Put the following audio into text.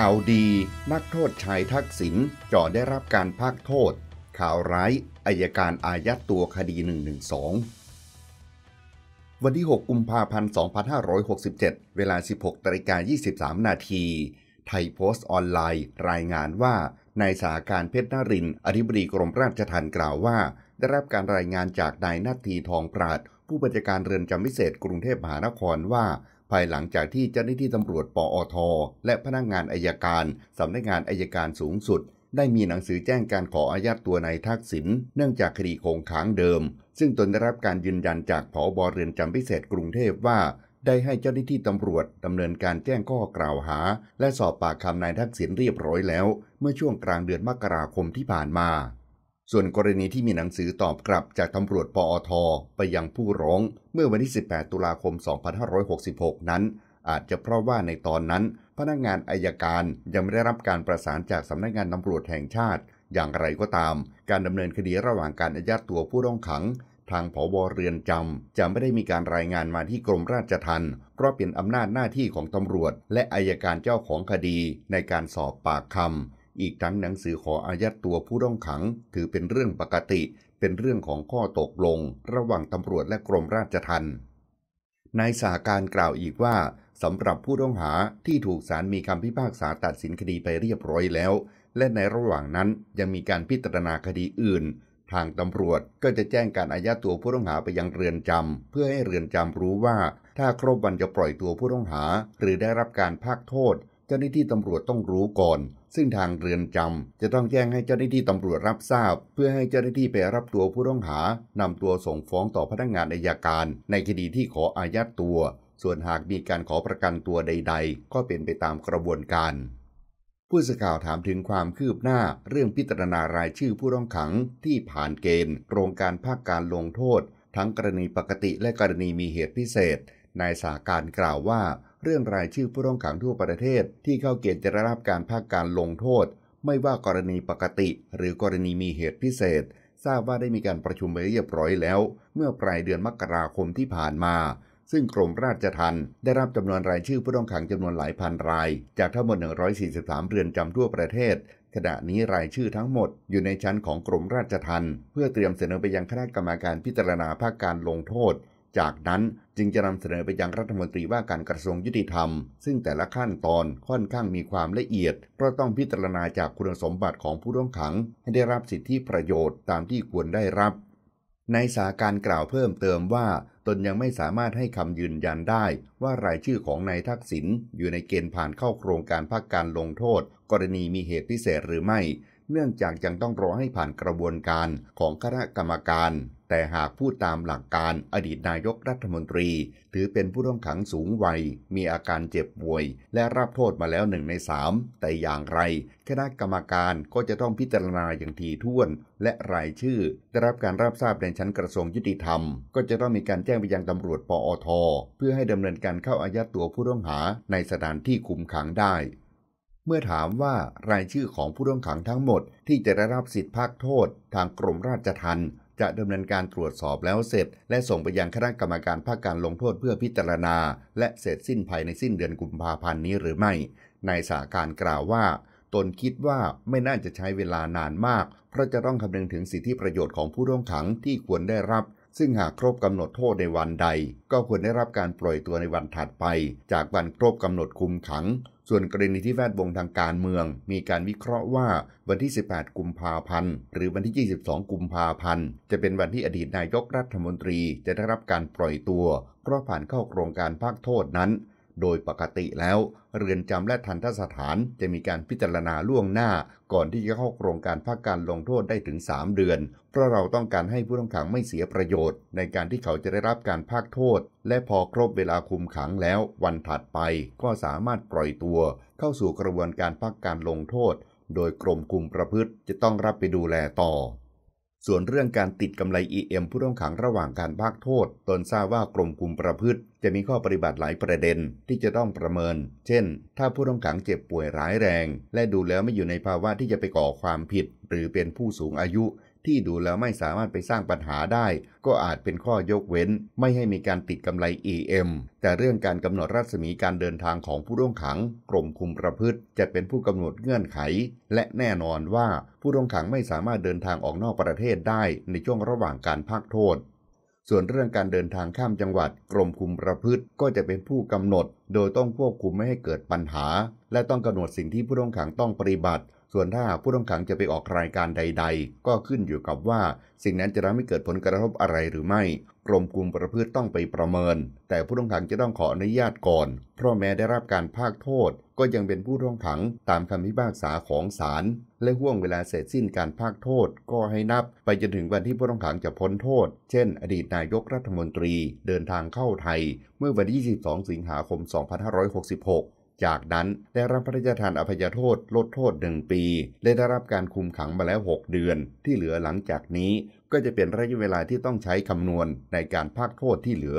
ข่าวดี นักโทษชายทักษิณจ่อได้รับการพักโทษ ข่าวร้ายอายการอายัดตัวคดี 112 วันที่6กุมภาพันธ์2567 เวลา 16ตริกา23นาที ไทยโพสต์ออนไลน์ รายงานว่านายสาการเพชรนรินอธิบดีกรมราชทัณฑ์กล่าวว่า ได้รับการรายงานจากนายนาทีทองปราดผู้บัญชาการเรือนจำพิเศษกรุงเทพมหานครว่าภายหลังจากที่เจ้าหน้าที่ตำรวจปอท และพนักงงานอายการสำนักงานอายการสูงสุด ได้มีหนังสือแจ้งการขออายัดตตัวนายทักษิณเนื่องจากคดีคงค้างเดิม ซึ่งตนได้รับการยืนยันจากผอบอเรือนจำพิเศษกรุงเทพว่า ได้ให้เจ้าหน้าที่ตำรวจดำเนินการแจ้งข้อกล่าวหา และสอบปากคำนายทักษิณเรียบร้อยแล้ว เมื่อช่วงกลางเดือนมกราคมที่ผ่านมาส่วนกรณีที่มีหนังสือตอบกลับจากตำรวจปอทไปยังผู้ร้อง เมื่อวันที่ 18 ตุลาคม 2566 นั้น อาจจะเพราะว่าในตอนนั้น พนักงานอายการยังไม่ได้รับการประสานจากสำนักงานตำรวจแห่งชาติ อย่างไรก็ตาม การดำเนินคดีระหว่างการอายัดตัวผู้ร้องขัง ทางผวเรือนจำ จะไม่ได้มีการรายงานมาที่กรมราชทัณฑ์เพราะเป็นอำนาจหน้าที่ของตำรวจ และอายการเจ้าของคดี ในการสอบปากคำอีกทั้งหนังสือขออายัดตัวผู้ต้องขัง ถือเป็นเรื่องปกติ เป็นเรื่องของข้อตกลง ระหว่างตำรวจและกรมราชทัณฑ์นายสาการกล่าวอีกว่า สำหรับผู้ต้องหาที่ถูกศาลมีคำพิพากษาตัดสินคดีไปเรียบร้อยแล้ว และในระหว่างนั้นยังมีการพิจารณาคดีอื่นทางตำรวจก็จะแจ้งการอายัดตัวผู้ต้องหาไปยังเรือนจำเพื่อให้เรือนจำรู้ว่า ถ้าครบวันจะปล่อยตัวผู้ต้องหาหรือได้รับการพักโทษจ้าหน้าที่ตำรวจต้องรู้ก่อน ซึ่งทางเรือนจำจะต้องแจ้งให้เจ้าหน้าที่ตำรวจรับทราบ เพื่อให้เจ้าหน้าที่ไปรับตัวผู้ต้องหานำตัวส่งฟ้องต่อพนักงานอายการ ในคดีที่ขออายัดตัว ส่วนหากมีการขอประกันตัวใด ๆ ก็เป็นไปตามกระบวนการ ผู้สื่อข่าวถามถึงความคืบหน้า เรื่องพิจารณารายชื่อผู้ต้องขังที่ผ่านเกณฑ์โครงการภาคการลงโทษ ทั้งกรณีปกติ และกรณีมีเหตุพิเศษนายสาการกล่าวว่าเรื่องรายชื่อผู้ต้องขังทั่วประเทศที่เข้าเกณฑ์จะรับการพากการลงโทษ ไม่ว่ากรณีปกติหรือกรณีมีเหตุพิเศษทราบว่าได้มีการประชุมไปเรียบร้อยแล้วเมื่อปลายเดือนมกราคมที่ผ่านมาซึ่งกรมราชทัณฑ์ได้รับจำนวนรายชื่อผู้ต้องขังจำนวนหลายพันรายจากทั้งหมด 143 เรือนจำทั่วประเทศ ขณะนี้รายชื่อทั้งหมดอยู่ในชั้นของกรมราชทัณฑ์เพื่อเตรียมเสนอไปยังคณะกรรมการพิจารณาภาคการลงโทษจากนั้นจึงจะนำเสนอไปยังรัฐมนตรีว่าการกระทรวงยุติธรรม ซึ่งแต่ละขั้นตอนค่อนข้างมีความละเอียด เพราะต้องพิจารณาจากคุณสมบัติของผู้ต้องขัง ให้ได้รับสิทธิประโยชน์ตามที่ควรได้รับ ในสาการกล่าวเพิ่มเติมว่า ตนยังไม่สามารถให้คำยืนยันได้ว่ารายชื่อของนายทักษิณอยู่ในเกณฑ์ผ่านเข้าโครงการพักการลงโทษ กรณีมีเหตุพิเศษหรือไม่เนื่องจากยังต้องรอให้ผ่านกระบวนการของคณะกรรมการ แต่หากพูดตามหลักการอดีตนายกรัฐมนตรีถือเป็นผู้ต้องขังสูงวัยมีอาการเจ็บป่วยและรับโทษมาแล้วหนึ่งในสามแต่อย่างไร คณะกรรมการก็จะต้องพิจารณาอย่างทีท่วนและรายชื่อได้รับการรับทราบในชั้นกระทรวงยุติธรรม ก็จะต้องมีการแจ้งไปยังตำรวจปอทเพื่อให้ดำเนินการเข้าอายัดตัวผู้ต้องหาในสถานที่คุมขังได้เมื่อถามว่ารายชื่อของผู้ต้องขังทั้งหมดที่จะได้รับสิทธิพักโทษ ทางกรมราชทัณฑ์จะดำเนินการตรวจสอบแล้วเสร็จ และส่งไปยังคณะกรรมการภาคการลงโทษเพื่อพิจารณา และเสร็จสิ้นภายในสิ้นเดือนกุมภาพันธ์นี้หรือไม่ นายสาการกล่าวว่า ตนคิดว่าไม่น่าจะใช้เวลานานมาก เพราะจะต้องคำนึงถึงสิทธิประโยชน์ของผู้ต้องขังที่ควรได้รับ ซึ่งหากครบกำหนดโทษในวันใด ก็ควรได้รับการปล่อยตัวในวันถัดไป จากวันครบกำหนดคุมขังส่วนกรณีที่แวดวงทางการเมือง มีการวิเคราะห์ว่าวันที่ 18 กุมภาพันธ์ หรือวันที่ 22 กุมภาพันธ์ จะเป็นวันที่อดีตนายกรัฐมนตรีจะได้รับการปล่อยตัว เพราะผ่านเข้าโครงการภาคโทษนั้นโดยปกติแล้ว เรือนจำและทันทสถานจะมีการพิจารณาล่วงหน้าก่อนที่จะเข้าโครงการพักการลงโทษได้ถึง3เดือน เพราะเราต้องการให้ผู้ต้องขังไม่เสียประโยชน์ ในการที่เขาจะได้รับการพักโทษ และพอครบเวลาคุมขังแล้ววันถัดไป ก็สามารถปล่อยตัว เข้าสู่กระบวนการพักการลงโทษ โดยกรมคุมประพฤติจะต้องรับไปดูแลต่อส่วนเรื่องการติดกำไร EM ผู้ต้องขังระหว่างการพักโทษตนทราบว่ากรมคุมประพฤติ จะมีข้อปฏิบัติหลายประเด็นที่จะต้องประเมิน เช่น ถ้าผู้ต้องขังเจ็บป่วยร้ายแรง และดูแล้วไม่อยู่ในภาวะที่จะไปก่อความผิดหรือเป็นผู้สูงอายุที่ดูแล้วไม่สามารถไปสร้างปัญหาได้ ก็อาจเป็นข้อยกเว้น ไม่ให้มีการติดกำไร EM แต่เรื่องการกำหนดรัศมีการเดินทางของผู้ต้องขังกรมคุมประพฤติ จะเป็นผู้กำหนดเงื่อนไข และแน่นอนว่าผู้ต้องขังไม่สามารถเดินทางออกนอกประเทศได้ในช่วงระหว่างการพักโทษ ส่วนเรื่องการเดินทางข้ามจังหวัดกรมคุมประพฤติก็จะเป็นผู้กำหนด โดยต้องควบคุมไม่ให้เกิดปัญหา และต้องกำหนดสิ่งที่ผู้ต้องขังต้องปฏิบัติส่วนถ้าหากผู้ต้องขังจะไปออกรายการใดๆ ก็ขึ้นอยู่กับว่า สิ่งนั้นจะทำให้เกิดผลกระทบอะไรหรือไม่ กรมคุมประพฤติต้องไปประเมิน แต่ผู้ต้องขังจะต้องขออนุญาตก่อน เพราะแม้ได้รับการภาคโทษ ก็ยังเป็นผู้ต้องขังตามคำพิพากษาของศาล และห่วงเวลาเสร็จสิ้นการภาคโทษ ก็ให้นับ ไปจนถึงวันที่ผู้ต้องขังจะพ้นโทษ เช่น อดีตนายกรัฐมนตรีเดินทางเข้าไทย เมื่อวันที่ 22 สิงหาคม 2566จากนั้นได้รับพระราชทานอภัยโทษลดโทษหนึ่งปีและได้รับการคุมขังมาแล้ว6เดือนที่เหลือหลังจากนี้ ก็จะเป็นระยะเวลาที่ต้องใช้คำนวณในการพักโทษที่เหลือ